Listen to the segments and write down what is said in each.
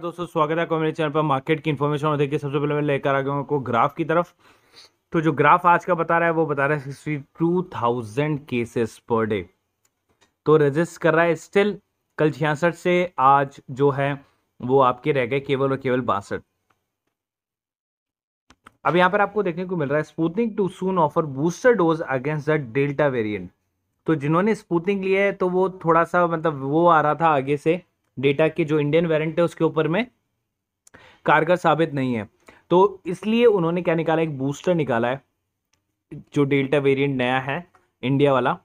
दोस्तों स्वागत है आपको मेरे चैनल पर मार्केट की इन्फॉर्मेशन और देखिए सबसे पहले मैं लेकर आ गया हूँ ग्राफ की तरफ तो जो ग्राफ आज का बता रहा है वो बता रहा है sixty two thousand cases per day तो रजिस्ट कर रहा है स्टिल कल छियासठ से आज जो है वो आपके रह गए केवल और केवल बासठ अब यहाँ पर आपको देखने को मिल रहा है Sputnik to soon offer booster dose against the Delta variant तो जिन्होंने स्पूतनिक लिया है तो वो थोड़ा सा मतलब वो आ रहा था आगे से डेटा के जो इंडियन वेरेंट है उसके ऊपर में कारगर साबित नहीं है तो इसलिए उन्होंने क्या निकाला एक बूस्टर निकाला है जो डेल्टा वेरिएंट नया है इंडिया वाला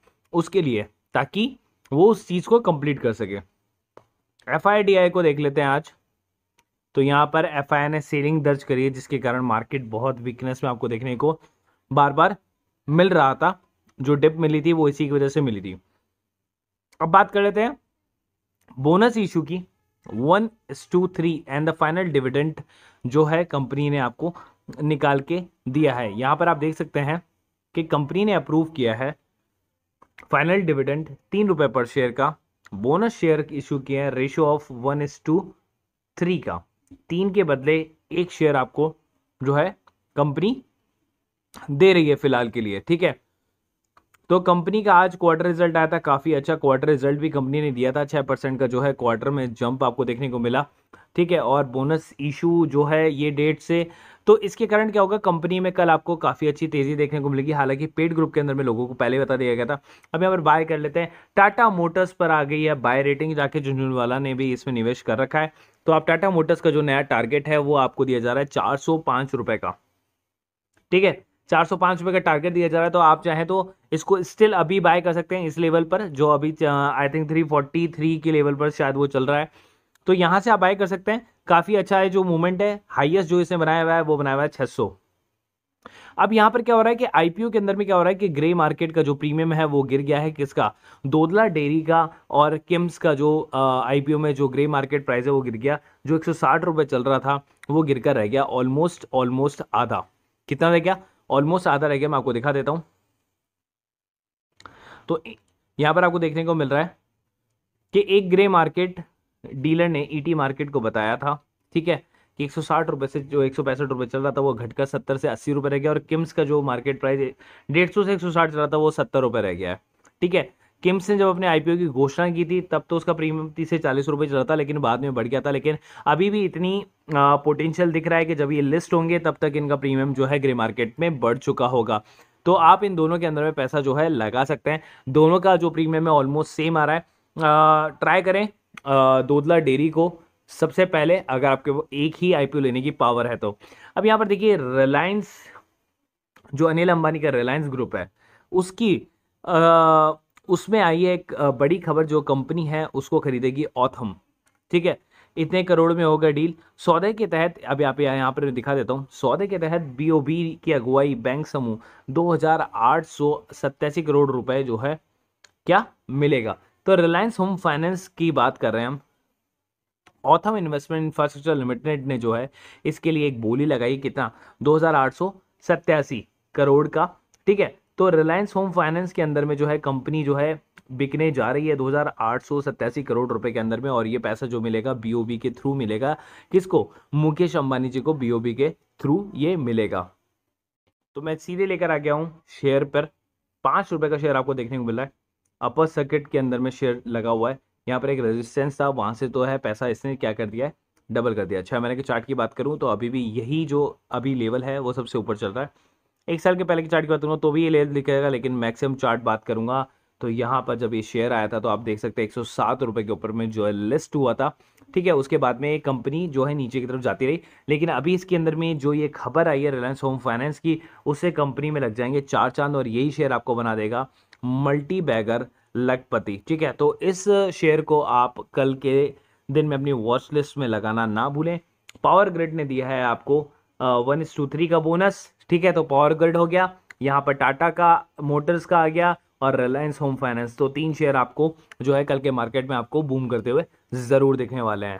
उसके लिए ताकि वो उस चीज़ को कंप्लीट कर सके एफ को देख लेते हैं आज तो यहाँ पर एफ ने सेलिंग दर्ज करी है जिसके कारण मार्केट बहुत वीकनेस में आपको देखने को बार बार मिल रहा था जो डिप मिली थी वो इसी की वजह से मिली थी अब बात कर लेते हैं बोनस इशू की one two three and the final dividend जो है कंपनी ने आपको निकाल के दिया है यहाँ पर आप देख सकते हैं कि कंपनी ने अप्रूव किया है फाइनल डिविडेंट तीन रुपये पर शेयर का बोनस शेयर इशू किए हैं ratio of one is to three का तीन के बदले एक शेयर आपको जो है कंपनी दे रही है फिलहाल के लिए ठीक है तो कंपनी का आज क्वार्टर रिजल्ट आया था काफ़ी अच्छा क्वार्टर रिजल्ट भी कंपनी ने दिया था छह परसेंट का जो है क्वार्टर में जंप आपको देखने को मिला ठीक है और बोनस इशू जो है ये डेट से तो इसके कारण क्या होगा कंपनी में कल आपको काफ़ी अच्छी तेज़ी देखने को मिलेगी हालांकि पेड ग्रुप के अंदर में लोगों को पहले बता दिया गया था अब यहाँ पर बाय कर लेते हैं टाटा मोटर्स पर आ गई है बाय रेटिंग जाके झुंझुनवाला ने भी इसमें निवेश कर रखा है तो आप टाटा मोटर्स का जो नया टारगेट है वो आपको दिया जा रहा है चार सौ का ठीक है चार सौ पांच रुपए का टारगेट दिया जा रहा है तो आप चाहें तो इसको स्टिल अभी बाय कर सकते हैं इस लेवल पर जो अभी I think three forty three के लेवल पर शायद वो चल रहा है तो यहाँ से आप बाय कर सकते हैं काफ़ी अच्छा है जो मूवमेंट है हाइएस्ट जो इसने बनाया हुआ है वो बनाया हुआ है छः सौ अब यहाँ पर क्या हो रहा है कि आईपीओ के अंदर में क्या हो रहा है कि ग्रे मार्केट का जो प्रीमियम है वो गिर गया है किसका दोदला डेयरी का और किम्स का जो आईपीओ में जो ग्रे मार्केट प्राइस है वो गिर गया जो एक सौ चल रहा था वो गिर कर रह गया ऑलमोस्ट ऑलमोस्ट आधा कितना रह गया ऑलमोस्ट आधा रह गया मैं आपको दिखा देता हूँ तो यहाँ पर आपको देखने को मिल रहा है कि एक ग्रे मार्केट डीलर ने ईटी e मार्केट को बताया था ठीक है कि एक सौ से जो एक सौ चल रहा था वो घटकर सत्तर से अस्सी रुपए रह गया और किम्स का जो मार्केट प्राइस डेढ़ सौ से एक सौ चल रहा था वो सत्तर रुपए रह गया है ठीक है किम्स ने जब अपने आईपीओ की घोषणा की थी तब तो उसका प्रीमियम तीस से चालीस रुपये चला था लेकिन बाद में बढ़ गया था लेकिन अभी भी इतनी पोटेंशियल दिख रहा है कि जब ये लिस्ट होंगे तब तक इनका प्रीमियम जो है ग्रे मार्केट में बढ़ चुका होगा तो आप इन दोनों के अंदर में पैसा जो है लगा सकते हैं दोनों का जो प्रीमियम है ऑलमोस्ट सेम आ रहा है ट्राई करें दोदला डेरी को सबसे पहले अगर आपके वो एक ही आईपीओ लेने की पावर है तो अब यहाँ पर देखिए रिलायंस जो अनिल अंबानी का रिलायंस ग्रुप है उसकी आ, उसमें आई है एक बड़ी खबर जो कंपनी है उसको खरीदेगी ऑथम ठीक है इतने करोड़ में होगा डील सौदे के तहत अब यहाँ पे यहाँ पर दिखा देता हूँ सौदे के तहत बीओबी की अगुवाई बैंक समूह दो करोड़ रुपए जो है क्या मिलेगा तो रिलायंस होम फाइनेंस की बात कर रहे हैं हम ऑथम इन्वेस्टमेंट इंफ्रास्ट्रक्चर लिमिटेड ने जो है इसके लिए एक बोली लगाई कितना दो करोड़ का ठीक है तो रिलायंस होम फाइनेंस के अंदर में जो है कंपनी जो है बिकने जा रही है दो करोड़ रुपए के अंदर में और ये पैसा जो मिलेगा बीओबी के थ्रू मिलेगा किसको मुकेश अंबानी जी को बीओबी के थ्रू ये मिलेगा तो मैं सीधे लेकर आ गया हूं शेयर पर पांच रुपए का शेयर आपको देखने को मिला है अपर सर्किट के अंदर में शेयर लगा हुआ है यहाँ पर एक रेजिस्टेंस था वहां से तो है पैसा इसने क्या कर दिया है डबल कर दिया अच्छा मैंने के चार्ट की बात करूँ तो अभी भी यही जो अभी लेवल है वो सबसे ऊपर चल रहा है एक साल के पहले की चार्ट की बात करूँगा तो भी ये ले दिखेगा लेकिन मैक्सिमम चार्ट बात करूंगा तो यहाँ पर जब ये शेयर आया था तो आप देख सकते हैं एक सौ के ऊपर में जो है लिस्ट हुआ था ठीक है उसके बाद में ये कंपनी जो है नीचे की तरफ जाती रही लेकिन अभी इसके अंदर में जो ये खबर आई है रिलायंस होम फाइनेंस की उससे कंपनी में लग जाएंगे चार चांद और यही शेयर आपको बना देगा मल्टी बैगर लखपति ठीक है तो इस शेयर को आप कल के दिन में अपनी वॉच लिस्ट में लगाना ना भूलें पावर ग्रिड ने दिया है आपको वन टू थ्री का बोनस ठीक है तो पावर ग्रिड हो गया यहाँ पर टाटा का मोटर्स का आ गया और रिलायंस होम फाइनेंस तो तीन शेयर आपको जो है कल के मार्केट में आपको बूम करते हुए ज़रूर दिखने वाले हैं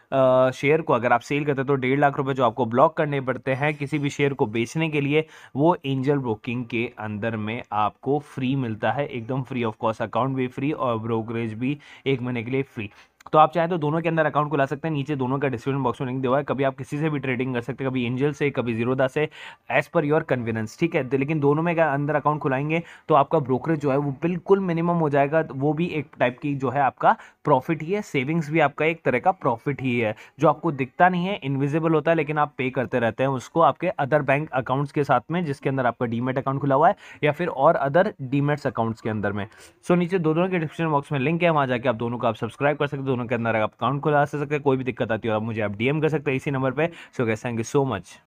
शेयर को अगर आप सेल करते हैं तो डेढ़ लाख रुपए जो आपको ब्लॉक करने पड़ते हैं किसी भी शेयर को बेचने के लिए वो एंजल ब्रोकिंग के अंदर में आपको फ्री मिलता है एकदम फ्री ऑफ कॉस्ट अकाउंट भी फ्री और ब्रोकरेज भी एक महीने के लिए फ्री तो आप चाहें तो दोनों के अंदर अकाउंट खुला सकते हैं नीचे दोनों का डिस्क्रिप्शन बॉक्स में लिंक दिया है कभी आप किसी से भी ट्रेडिंग कर सकते हैं कभी एंजल से कभी जीरोदा से एज पर योर कन्वीनियंस ठीक है तो लेकिन दोनों में अंदर अकाउंट खुलाएंगे तो आपका ब्रोकरेज जो है वो बिल्कुल मिनिमम हो जाएगा वो भी एक टाइप की जो है आपका प्रॉफिट ही है सेविंग्स भी आपका एक तरह का प्रॉफिट ही है होती है जो आपको दिखता नहीं है इनविजिबल होता है लेकिन आप पे करते रहते हैं उसको आपके अदर बैंक अकाउंट्स के साथ में जिसके अंदर आपका डीमेट अकाउंट खुला हुआ है या फिर और अदर डीमेट्स अकाउंट्स के अंदर में सो नीचे दो दोनों के डिस्क्रिप्शन बॉक्स में लिंक है वहाँ जाकर आप दोनों को आप सब्सक्राइब कर सकते दोनों के अंदर आप अकाउंट खुला सकते कोई भी दिक्कत आती है आप मुझे आप डीएम कर सकते हैं इसी नंबर पर so guys thank you so much